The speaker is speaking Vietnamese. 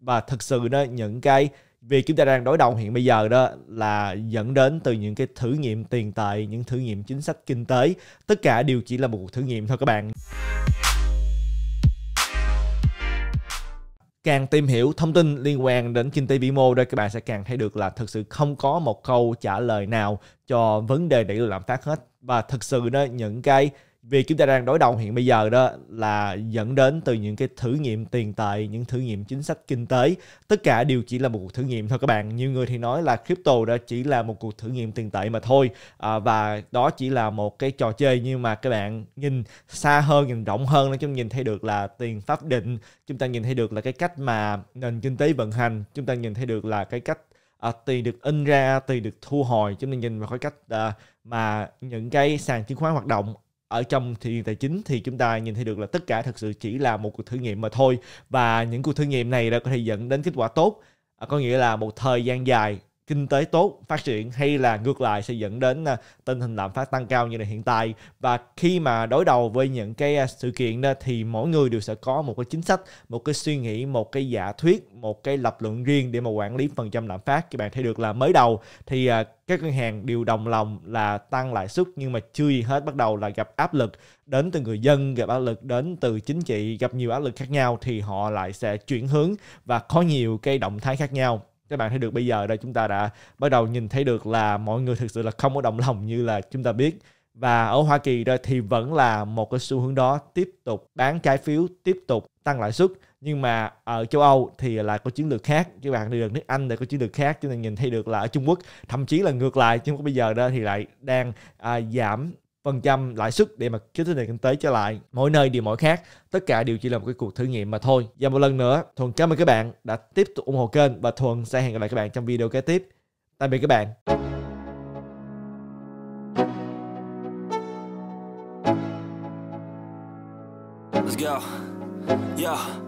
và thực sự đó những cái việc chúng ta đang đối đầu hiện bây giờ đó là dẫn đến từ những cái thử nghiệm tiền tệ những thử nghiệm chính sách kinh tế tất cả đều chỉ là một cuộc thử nghiệm thôi các bạn càng tìm hiểu thông tin liên quan đến kinh tế vĩ mô đây các bạn sẽ càng thấy được là thực sự không có một câu trả lời nào cho vấn đề để làm phát hết và thực sự đó những cái việc chúng ta đang đối đầu hiện bây giờ đó là dẫn đến từ những cái thử nghiệm tiền tệ, những thử nghiệm chính sách kinh tế, tất cả đều chỉ là một cuộc thử nghiệm thôi các bạn. Nhiều người thì nói là crypto đó chỉ là một cuộc thử nghiệm tiền tệ mà thôi à, và đó chỉ là một cái trò chơi nhưng mà các bạn nhìn xa hơn, nhìn rộng hơn chúng ta nhìn thấy được là tiền pháp định, chúng ta nhìn thấy được là cái cách mà nền kinh tế vận hành, chúng ta nhìn thấy được là cái cách à, tiền được in ra, tiền được thu hồi, chúng ta nhìn vào cái cách à, mà những cái sàn chứng khoán hoạt động ở trong thị trường tài chính thì chúng ta nhìn thấy được là tất cả thật sự chỉ là một cuộc thử nghiệm mà thôi và những cuộc thử nghiệm này đã có thể dẫn đến kết quả tốt à, có nghĩa là một thời gian dài kinh tế tốt phát triển hay là ngược lại sẽ dẫn đến à, tình hình lạm phát tăng cao như là hiện tại và khi mà đối đầu với những cái à, sự kiện đó thì mỗi người đều sẽ có một cái chính sách một cái suy nghĩ một cái giả thuyết một cái lập luận riêng để mà quản lý phần trăm lạm phát các bạn thấy được là mới đầu thì à, các ngân hàng đều đồng lòng là tăng lãi suất nhưng mà chưa gì hết bắt đầu là gặp áp lực đến từ người dân gặp áp lực đến từ chính trị gặp nhiều áp lực khác nhau thì họ lại sẽ chuyển hướng và có nhiều cái động thái khác nhau các bạn thấy được bây giờ đây chúng ta đã bắt đầu nhìn thấy được là mọi người thực sự là không có đồng lòng như là chúng ta biết và ở Hoa Kỳ đó thì vẫn là một cái xu hướng đó tiếp tục bán trái phiếu tiếp tục tăng lãi suất nhưng mà ở châu Âu thì là có chiến lược khác các bạn đi được nước Anh để có chiến lược khác cho nên nhìn thấy được là ở Trung Quốc thậm chí là ngược lại Trung Quốc bây giờ đó thì lại đang à, giảm phần trăm lãi suất để mà kích thích nền kinh tế trở lại mỗi nơi điều mỗi khác tất cả đều chỉ là một cái cuộc thử nghiệm mà thôi và một lần nữa thuận cảm ơn các bạn đã tiếp tục ủng hộ kênh và thuận sẽ hẹn gặp lại các bạn trong video kế tiếp tạm biệt các bạn Let's go. Yeah.